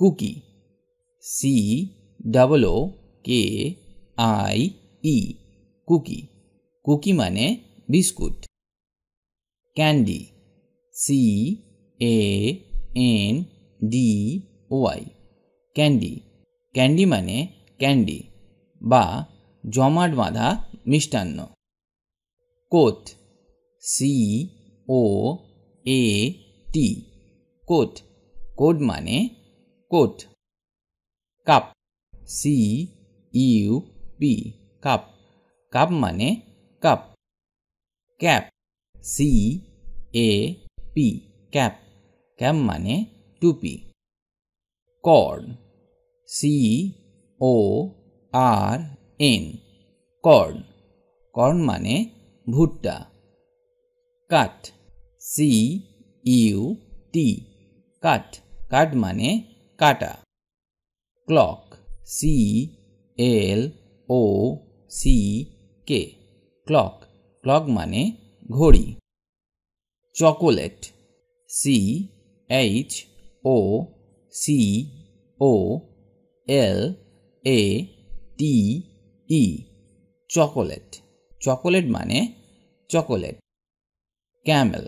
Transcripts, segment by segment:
cookie C double O K I E cookie cookie মানে biscuit candy C A N D Y candy candy মানে candy বা জমাট বাঁধা মিষ্টান্ন coat C O A T coat coat মানে coat cup c u p cup cup माने cup cap c a p cap cap माने टूपी cord c o r n cord cord माने भुट्टा काट c u t काट cut माने কাটা clock C L O C K clock clock মানে ঘড়ি chocolate C H O C O L A T E chocolate chocolate মানে chocolate camel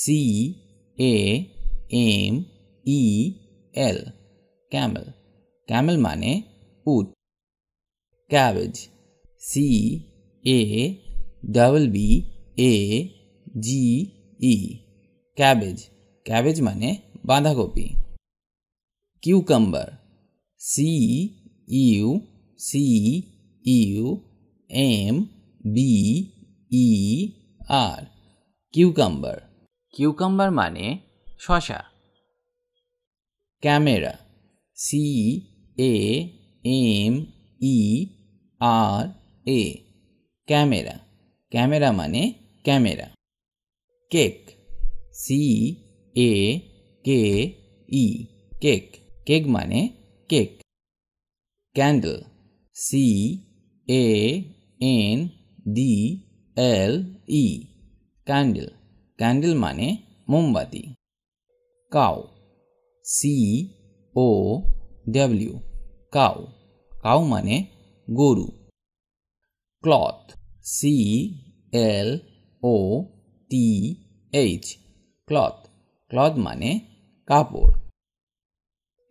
C A M E L camel camel माने ऊट cabbage C A double B A G E cabbage cabbage माने बांधा गोभी cucumber C U C U M B E R cucumber cucumber माने शशा camera C A M E R A camera camera মানে camera cake C A K E cake cake মানে cake candle C A N D L E candle candle মানে মোমবাতি cow C O W cow cow মানে গরু cloth C L O T H cloth cloth মানে কাপড়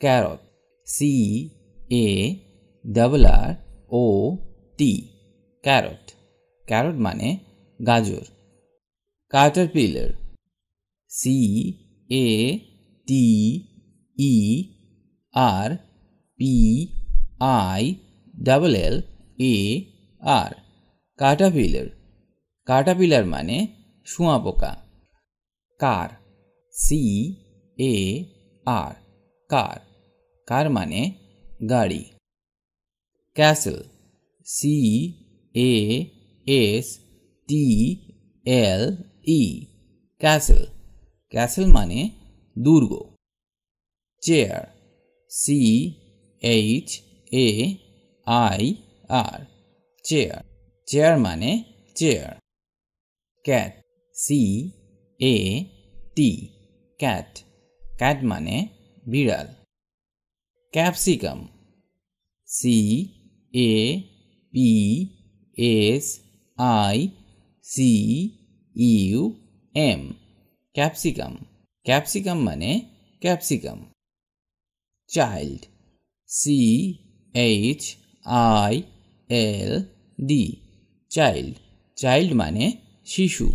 carrot C A double R O T carrot carrot মানে গাজর pillar C A T E R P I double L A R caterpillar caterpillar মানে শুঁয়া পোকা কার C এ আর কার car মানে গাড়ি castle C A S T L E castle castle মানে দুর্গ chair C H A I R chair chair माने chair cat C A T cat cat माने বিড়াল capsicum C A P S I C U M capsicum capsicum মানে capsicum child c h i l d child child মানে শিশু